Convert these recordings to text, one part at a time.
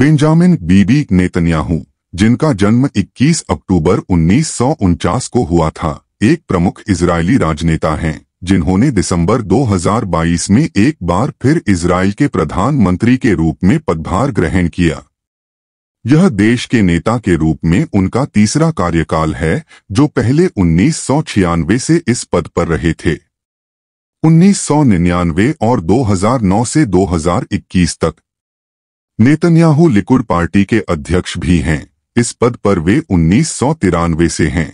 Benjamin बीबी Netanyahu जिनका जन्म 21 अक्टूबर उन्नीस को हुआ था एक प्रमुख इजरायली राजनेता हैं जिन्होंने दिसंबर 2022 में एक बार फिर इसराइल के प्रधानमंत्री के रूप में पदभार ग्रहण किया यह देश के नेता के रूप में उनका तीसरा कार्यकाल है जो पहले उन्नीस से इस पद पर रहे थे 1999 और 2009 से 2021 तक नेतन्याहू लिकुड पार्टी के अध्यक्ष भी हैं इस पद पर वे उन्नीस से हैं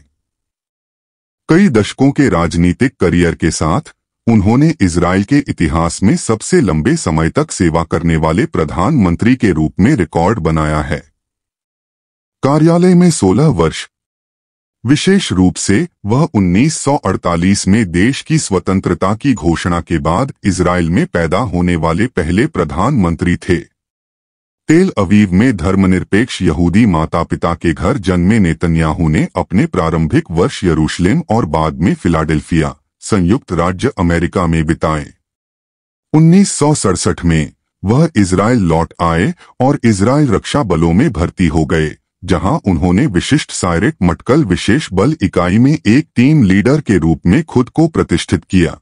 कई दशकों के राजनीतिक करियर के साथ उन्होंने इसराइल के इतिहास में सबसे लंबे समय तक सेवा करने वाले प्रधानमंत्री के रूप में रिकॉर्ड बनाया है कार्यालय में 16 वर्ष विशेष रूप से वह 1948 में देश की स्वतंत्रता की घोषणा के बाद इसराइल में पैदा होने वाले पहले प्रधानमंत्री थे तेल अवीव में धर्मनिरपेक्ष यहूदी माता पिता के घर जन्मे नेतन्याहू ने अपने प्रारंभिक वर्ष यरूशलेम और बाद में फिलाडेल्फिया संयुक्त राज्य अमेरिका में बिताए उन्नीस में वह इसराइल लौट आए और इसराइल रक्षा बलों में भर्ती हो गए जहां उन्होंने विशिष्ट साइरेट मटकल विशेष बल इकाई में एक टीम लीडर के रूप में खुद को प्रतिष्ठित किया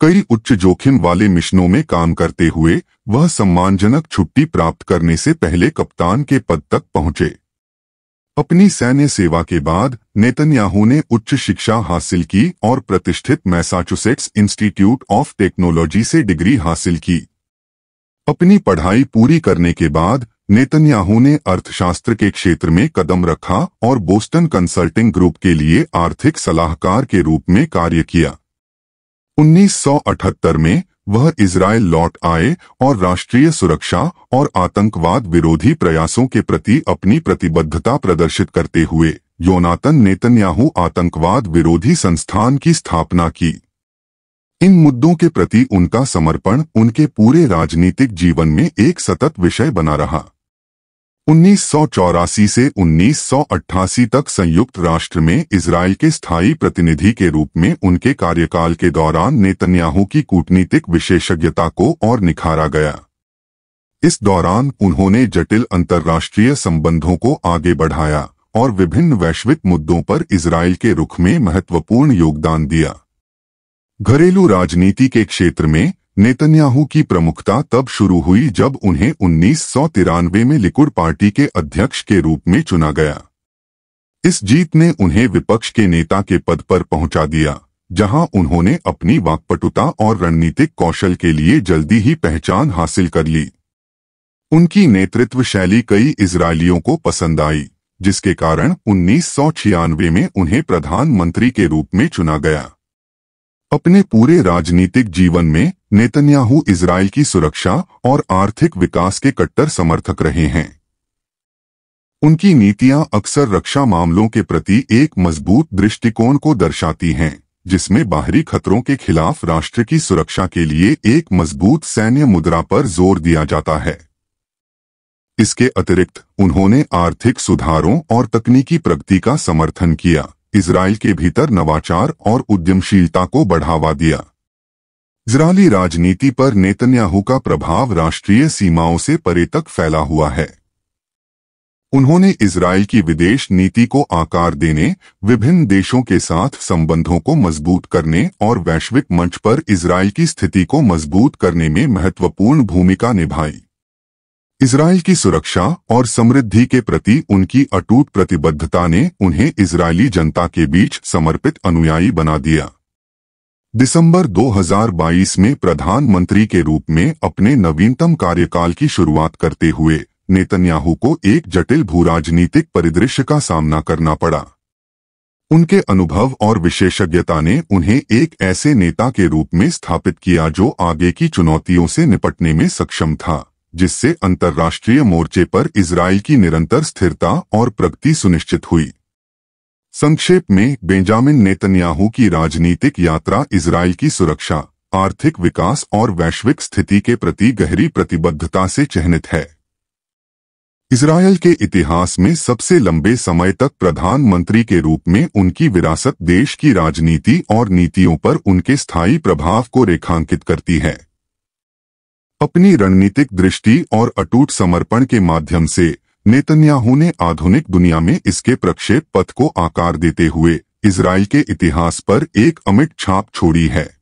कई उच्च जोखिम वाले मिशनों में काम करते हुए वह सम्मानजनक छुट्टी प्राप्त करने से पहले कप्तान के पद तक पहुंचे अपनी सैन्य सेवा के बाद नेतन्याहू ने उच्च शिक्षा हासिल की और प्रतिष्ठित मैसाचुसेट्स इंस्टीट्यूट ऑफ टेक्नोलॉजी से डिग्री हासिल की अपनी पढ़ाई पूरी करने के बाद नेतन्याहू ने अर्थशास्त्र के क्षेत्र में कदम रखा और बोस्टन कंसल्टिंग ग्रुप के लिए आर्थिक सलाहकार के रूप में कार्य किया 1978 में वह इसराइल लौट आए और राष्ट्रीय सुरक्षा और आतंकवाद विरोधी प्रयासों के प्रति अपनी प्रतिबद्धता प्रदर्शित करते हुए योनातन नेतन्याहू आतंकवाद विरोधी संस्थान की स्थापना की इन मुद्दों के प्रति उनका समर्पण उनके पूरे राजनीतिक जीवन में एक सतत विषय बना रहा 1984 से 1988 तक संयुक्त राष्ट्र में इसराइल के स्थायी प्रतिनिधि के रूप में उनके कार्यकाल के दौरान नेतन्याहू की कूटनीतिक विशेषज्ञता को और निखारा गया इस दौरान उन्होंने जटिल अंतर्राष्ट्रीय संबंधों को आगे बढ़ाया और विभिन्न वैश्विक मुद्दों पर इसराइल के रुख में महत्वपूर्ण योगदान दिया घरेलू राजनीति के क्षेत्र में नेतन्याहू की प्रमुखता तब शुरू हुई जब उन्हें उन्नीस में लिकुड पार्टी के अध्यक्ष के रूप में चुना गया इस जीत ने उन्हें विपक्ष के नेता के पद पर पहुंचा दिया जहां उन्होंने अपनी वाकपटुता और रणनीतिक कौशल के लिए जल्दी ही पहचान हासिल कर ली उनकी नेतृत्व शैली कई इसराइलियों को पसंद आई जिसके कारण उन्नीस में उन्हें प्रधानमंत्री के रूप में चुना गया अपने पूरे राजनीतिक जीवन में नेतन्याहू इसराइल की सुरक्षा और आर्थिक विकास के कट्टर समर्थक रहे हैं उनकी नीतियां अक्सर रक्षा मामलों के प्रति एक मजबूत दृष्टिकोण को दर्शाती हैं जिसमें बाहरी खतरों के खिलाफ राष्ट्र की सुरक्षा के लिए एक मजबूत सैन्य मुद्रा पर जोर दिया जाता है इसके अतिरिक्त उन्होंने आर्थिक सुधारों और तकनीकी प्रगति का समर्थन किया इसराइल के भीतर नवाचार और उद्यमशीलता को बढ़ावा दिया इसराइली राजनीति पर नेतन्याहू का प्रभाव राष्ट्रीय सीमाओं से परे तक फैला हुआ है उन्होंने इसराइल की विदेश नीति को आकार देने विभिन्न देशों के साथ संबंधों को मजबूत करने और वैश्विक मंच पर इसराइल की स्थिति को मजबूत करने में महत्वपूर्ण भूमिका निभाई इसराइल की सुरक्षा और समृद्धि के प्रति उनकी अटूट प्रतिबद्धता ने उन्हें इसराइली जनता के बीच समर्पित अनुयायी बना दिया दिसंबर 2022 में प्रधानमंत्री के रूप में अपने नवीनतम कार्यकाल की शुरुआत करते हुए नेतन्याहू को एक जटिल भू राजनीतिक परिदृश्य का सामना करना पड़ा उनके अनुभव और विशेषज्ञता ने उन्हें एक ऐसे नेता के रूप में स्थापित किया जो आगे की चुनौतियों से निपटने में सक्षम था जिससे अंतर्राष्ट्रीय मोर्चे पर इसराइल की निरंतर स्थिरता और प्रगति सुनिश्चित हुई संक्षेप में बेंजामिन नेतन्याहू की राजनीतिक यात्रा इसराइल की सुरक्षा आर्थिक विकास और वैश्विक स्थिति के प्रति गहरी प्रतिबद्धता से चिन्हित है इसराइल के इतिहास में सबसे लंबे समय तक प्रधानमंत्री के रूप में उनकी विरासत देश की राजनीति और नीतियों पर उनके स्थायी प्रभाव को रेखांकित करती है अपनी रणनीतिक दृष्टि और अटूट समर्पण के माध्यम से नेतन्याहू ने आधुनिक दुनिया में इसके प्रक्षेप पथ को आकार देते हुए इसराइल के इतिहास पर एक अमिट छाप छोड़ी है